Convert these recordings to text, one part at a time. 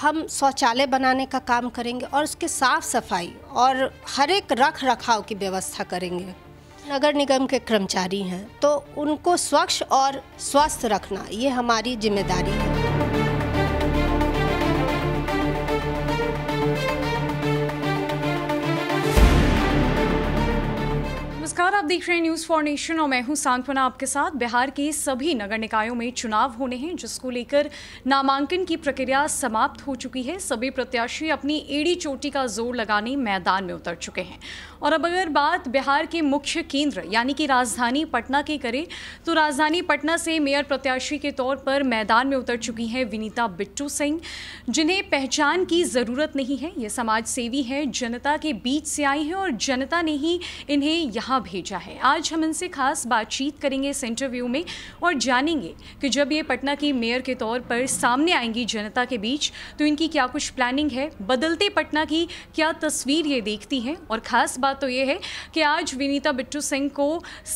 हम शौचालय बनाने का काम करेंगे और उसके साफ सफाई और हर एक रख रखाव की व्यवस्था करेंगे नगर निगम के कर्मचारी हैं तो उनको स्वच्छ और स्वस्थ रखना ये हमारी जिम्मेदारी है देख रहे हैं न्यूज़ फॉर नेशन और मैं हूं सांत्वना आपके साथ बिहार के सभी नगर निकायों में चुनाव होने हैं जिसको लेकर नामांकन की प्रक्रिया समाप्त हो चुकी है सभी प्रत्याशी अपनी एड़ी चोटी का जोर लगाने मैदान में उतर चुके हैं और अब अगर बात बिहार के मुख्य केंद्र यानी कि राजधानी पटना की करें तो राजधानी पटना से मेयर प्रत्याशी के तौर पर मैदान में उतर चुकी हैं विनीता बिट्टू सिंह जिन्हें पहचान की ज़रूरत नहीं है ये समाजसेवी है जनता के बीच से आई हैं और जनता ने ही इन्हें यहाँ भेजा है हैं आज हम इनसे खास बातचीत करेंगे इस इंटरव्यू में और जानेंगे कि जब ये पटना की मेयर के तौर पर सामने आएंगी जनता के बीच तो इनकी क्या कुछ प्लानिंग है बदलते पटना की क्या तस्वीर ये देखती हैं और ख़ास बात तो ये है कि आज विनीता बिट्टू सिंह को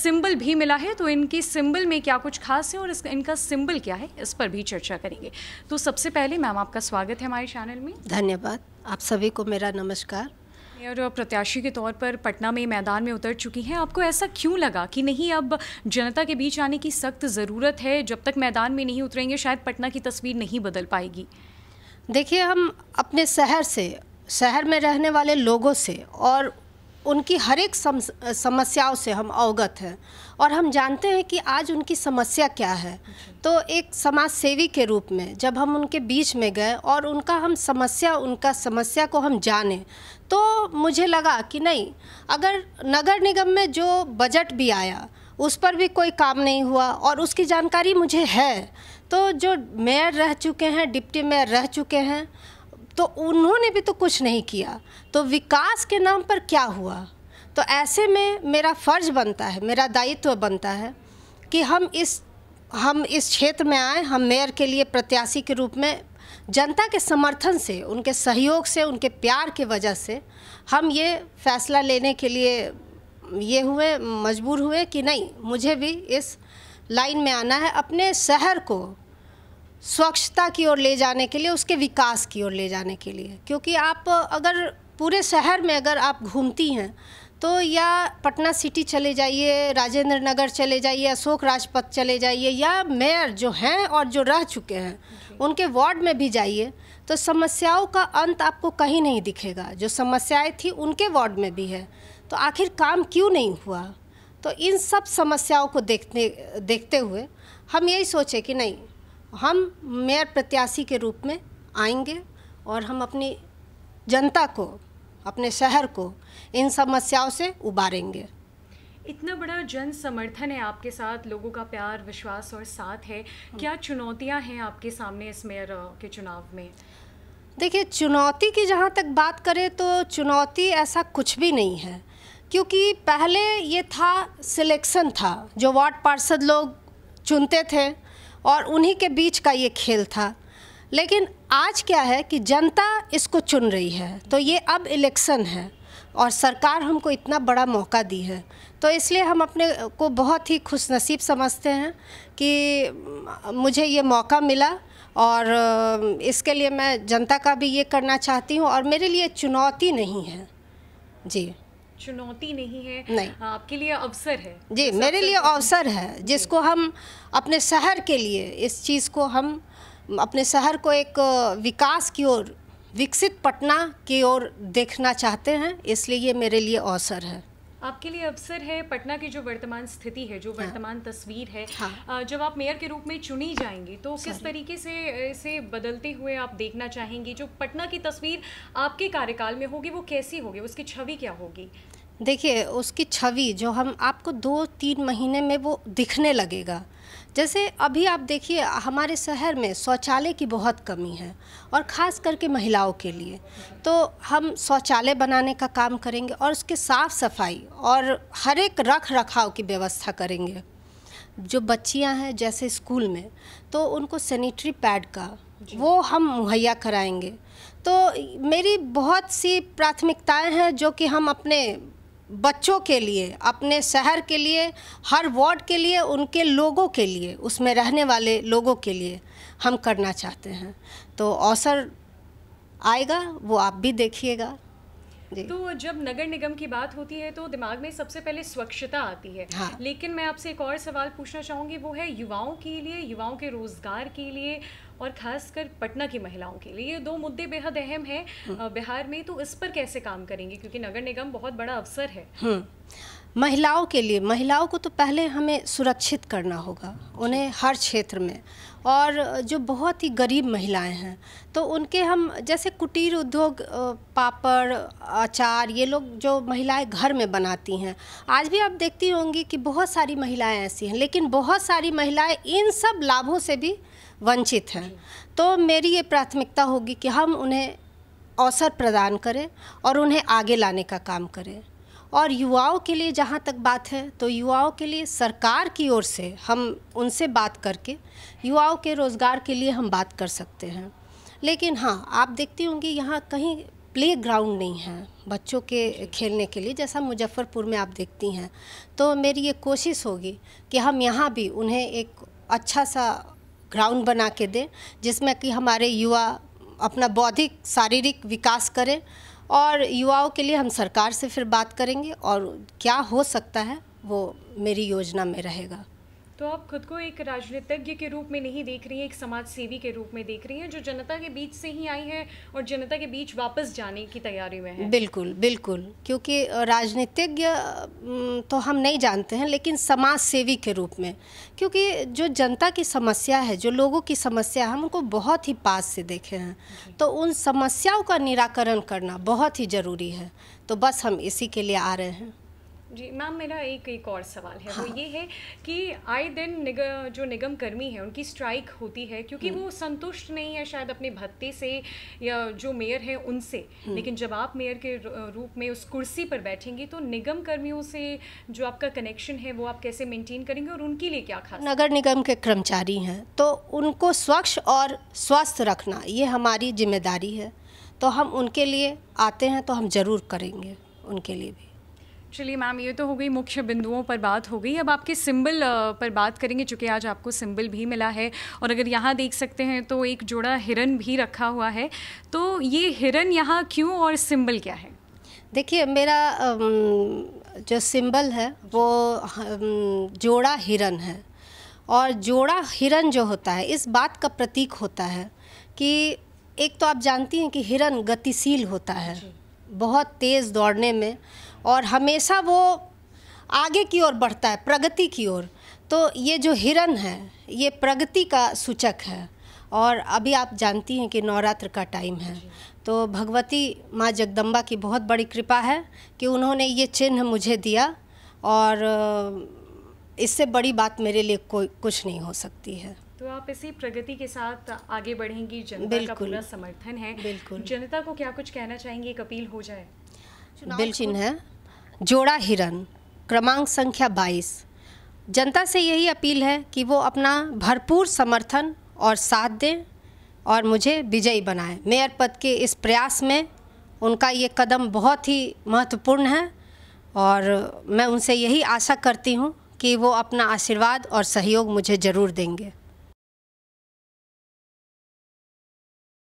सिंबल भी मिला है तो इनके सिंबल में क्या कुछ खास है और इनका सिंबल क्या है इस पर भी चर्चा करेंगे तो सबसे पहले मैम आपका स्वागत है हमारे चैनल में धन्यवाद आप सभी को मेरा नमस्कार मेयर प्रत्याशी के तौर पर पटना में मैदान में उतर चुकी हैं आपको ऐसा क्यों लगा कि नहीं अब जनता के बीच आने की सख्त ज़रूरत है जब तक मैदान में नहीं उतरेंगे शायद पटना की तस्वीर नहीं बदल पाएगी देखिए हम अपने शहर से शहर में रहने वाले लोगों से और उनकी हर एक सम, समस्याओं से हम अवगत हैं और हम जानते हैं कि आज उनकी समस्या क्या है तो एक समाज सेवी के रूप में जब हम उनके बीच में गए और उनका हम समस्या उनका समस्या को हम जाने तो मुझे लगा कि नहीं अगर नगर निगम में जो बजट भी आया उस पर भी कोई काम नहीं हुआ और उसकी जानकारी मुझे है तो जो मेयर रह चुके हैं डिप्टी मेयर रह चुके हैं तो उन्होंने भी तो कुछ नहीं किया तो विकास के नाम पर क्या हुआ तो ऐसे में मेरा फ़र्ज बनता है मेरा दायित्व बनता है कि हम इस हम इस क्षेत्र में आए हम मेयर के लिए प्रत्याशी के रूप में जनता के समर्थन से उनके सहयोग से उनके प्यार के वजह से हम ये फैसला लेने के लिए ये हुए मजबूर हुए कि नहीं मुझे भी इस लाइन में आना है अपने शहर को स्वच्छता की ओर ले जाने के लिए उसके विकास की ओर ले जाने के लिए क्योंकि आप अगर पूरे शहर में अगर आप घूमती हैं तो या पटना सिटी चले जाइए राजेंद्र नगर चले जाइए अशोक राजपथ चले जाइए या मेयर जो हैं और जो रह चुके हैं उनके वार्ड में भी जाइए तो समस्याओं का अंत आपको कहीं नहीं दिखेगा जो समस्याएं थी उनके वार्ड में भी है तो आखिर काम क्यों नहीं हुआ तो इन सब समस्याओं को देखने देखते हुए हम यही सोचे कि नहीं हम मेयर प्रत्याशी के रूप में आएंगे और हम अपनी जनता को अपने शहर को इन समस्याओं से उबारेंगे इतना बड़ा जन समर्थन है आपके साथ लोगों का प्यार विश्वास और साथ है क्या चुनौतियां हैं आपके सामने इस मेयर के चुनाव में देखिए चुनौती की जहाँ तक बात करें तो चुनौती ऐसा कुछ भी नहीं है क्योंकि पहले ये था सिलेक्शन था जो वार्ड पार्षद लोग चुनते थे और उन्हीं के बीच का ये खेल था लेकिन आज क्या है कि जनता इसको चुन रही है तो ये अब इलेक्शन है और सरकार हमको इतना बड़ा मौका दी है तो इसलिए हम अपने को बहुत ही खुश नसीब समझते हैं कि मुझे ये मौका मिला और इसके लिए मैं जनता का भी ये करना चाहती हूँ और मेरे लिए चुनौती नहीं है जी चुनौती नहीं है नहीं हाँ, आपके लिए अवसर है जी मेरे लिए अवसर है जिसको हम अपने शहर के लिए इस चीज़ को हम अपने शहर को एक विकास की ओर विकसित पटना की ओर देखना चाहते हैं इसलिए ये मेरे लिए अवसर है आपके लिए अवसर है पटना की जो वर्तमान स्थिति है जो हाँ। वर्तमान हाँ। तस्वीर है हाँ। जब आप मेयर के रूप में चुनी जाएंगी तो किस तरीके से इसे बदलते हुए आप देखना चाहेंगी जो पटना की तस्वीर आपके कार्यकाल में होगी वो कैसी होगी उसकी छवि क्या होगी देखिए उसकी छवि जो हम आपको दो तीन महीने में वो दिखने लगेगा जैसे अभी आप देखिए हमारे शहर में शौचालय की बहुत कमी है और ख़ास करके महिलाओं के लिए तो हम शौचालय बनाने का काम करेंगे और उसके साफ़ सफाई और हर एक रख रखाव की व्यवस्था करेंगे जो बच्चियां हैं जैसे स्कूल में तो उनको सैनिटरी पैड का वो हम मुहैया कराएंगे तो मेरी बहुत सी प्राथमिकताएं हैं जो कि हम अपने बच्चों के लिए अपने शहर के लिए हर वार्ड के लिए उनके लोगों के लिए उसमें रहने वाले लोगों के लिए हम करना चाहते हैं तो अवसर आएगा वो आप भी देखिएगा तो जब नगर निगम की बात होती है तो दिमाग में सबसे पहले स्वच्छता आती है हाँ। लेकिन मैं आपसे एक और सवाल पूछना चाहूंगी वो है युवाओं के लिए युवाओं के रोजगार के लिए और खासकर पटना की महिलाओं के लिए ये दो मुद्दे बेहद अहम हैं हम्म। बिहार में तो इस पर कैसे काम करेंगे क्योंकि नगर निगम बहुत बड़ा अवसर है हम्म। महिलाओं के लिए महिलाओं को तो पहले हमें सुरक्षित करना होगा उन्हें हर क्षेत्र में और जो बहुत ही गरीब महिलाएं हैं तो उनके हम जैसे कुटीर उद्योग पापड़ अचार ये लोग जो महिलाएं घर में बनाती हैं आज भी आप देखती होंगी कि बहुत सारी महिलाएं ऐसी हैं लेकिन बहुत सारी महिलाएं इन सब लाभों से भी वंचित हैं तो मेरी ये प्राथमिकता होगी कि हम उन्हें अवसर प्रदान करें और उन्हें आगे लाने का काम करें और युवाओं के लिए जहाँ तक बात है तो युवाओं के लिए सरकार की ओर से हम उनसे बात करके युवाओं के रोज़गार के लिए हम बात कर सकते हैं लेकिन हाँ आप देखती होंगी यहाँ कहीं प्ले ग्राउंड नहीं है बच्चों के खेलने के लिए जैसा मुजफ्फ़रपुर में आप देखती हैं तो मेरी ये कोशिश होगी कि हम यहाँ भी उन्हें एक अच्छा सा ग्राउंड बना के दें जिसमें कि हमारे युवा अपना बौद्धिक शारीरिक विकास करें और युवाओं के लिए हम सरकार से फिर बात करेंगे और क्या हो सकता है वो मेरी योजना में रहेगा तो आप खुद को एक राजनीतिज्ञ के रूप में नहीं देख रही हैं एक समाज सेवी के रूप में देख रही हैं जो जनता के बीच से ही आई है और जनता के बीच वापस जाने की तैयारी में है बिल्कुल बिल्कुल क्योंकि राजनीतिज्ञ तो हम नहीं जानते हैं लेकिन समाज सेवी के रूप में क्योंकि जो जनता की समस्या है जो लोगों की समस्या है हम उनको बहुत ही पास से देखे हैं तो उन समस्याओं का निराकरण करना बहुत ही ज़रूरी है तो बस हम इसी के लिए आ रहे हैं जी मैम मेरा एक एक और सवाल है हाँ। वो ये है कि आए दिन निग, जो निगम कर्मी है उनकी स्ट्राइक होती है क्योंकि हम्म। वो संतुष्ट नहीं है शायद अपने भत्ते से या जो मेयर है उनसे हम्म। लेकिन जब आप मेयर के रूप में उस कुर्सी पर बैठेंगी तो निगम कर्मियों से जो आपका कनेक्शन है वो आप कैसे मेंटेन करेंगे और उनके लिए क्या खास नगर निगम के कर्मचारी हैं तो उनको स्वच्छ और स्वस्थ रखना ये हमारी जिम्मेदारी है तो हम उनके लिए आते हैं तो हम ज़रूर करेंगे उनके लिए भी चलिए मैम ये तो हो गई मुख्य बिंदुओं पर बात हो गई अब आपके सिंबल पर बात करेंगे चूँकि आज आपको सिंबल भी मिला है और अगर यहाँ देख सकते हैं तो एक जोड़ा हिरन भी रखा हुआ है तो ये हिरन यहाँ क्यों और सिंबल क्या है देखिए मेरा जो सिंबल है वो जोड़ा हिरन है और जोड़ा हिरन जो होता है इस बात का प्रतीक होता है कि एक तो आप जानती हैं कि हिरन गतिशील होता है बहुत तेज़ दौड़ने में और हमेशा वो आगे की ओर बढ़ता है प्रगति की ओर तो ये जो हिरन है ये प्रगति का सूचक है और अभी आप जानती हैं कि नवरात्र का टाइम है तो भगवती माँ जगदम्बा की बहुत बड़ी कृपा है कि उन्होंने ये चिन्ह मुझे दिया और इससे बड़ी बात मेरे लिए कोई कुछ नहीं हो सकती है तो आप इसी प्रगति के साथ आगे बढ़ेंगी जनता का पूरा समर्थन है बिल्कुल जनता को क्या कुछ कहना चाहेंगे एक अपील हो जाए बिल्कुल है जोड़ा हिरन क्रमांक संख्या 22 जनता से यही अपील है कि वो अपना भरपूर समर्थन और साथ दें और मुझे विजयी बनाएं मेयर पद के इस प्रयास में उनका ये कदम बहुत ही महत्वपूर्ण है और मैं उनसे यही आशा करती हूँ कि वो अपना आशीर्वाद और सहयोग मुझे ज़रूर देंगे